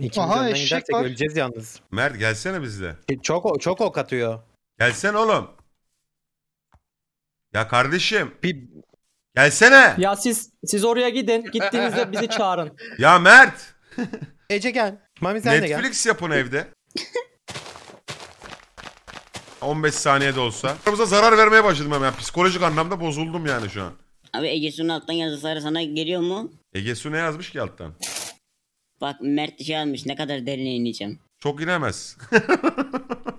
İkimiz Aha, Aha, önden eşek var. öleceğiz yalnız. Mert gelsene bizle. E, çok çok ok atıyor. Gelsene oğlum. Ya kardeşim Bir, gelsene. Ya siz siz oraya gidin. Gittiğinizde bizi çağırın. Ya Mert. Ece gel. Mami sen de gel. Netflix yapın evde. 15 saniyede olsa. Aramıza zarar vermeye başladım hemen. Psikolojik anlamda bozuldum yani şu an. Abi Ege'sinin alttan yazıları sana geliyor mu? Ege Su ne yazmış ki alttan? Bak Mert şey almış ne kadar derine ineceğim. Çok inemez.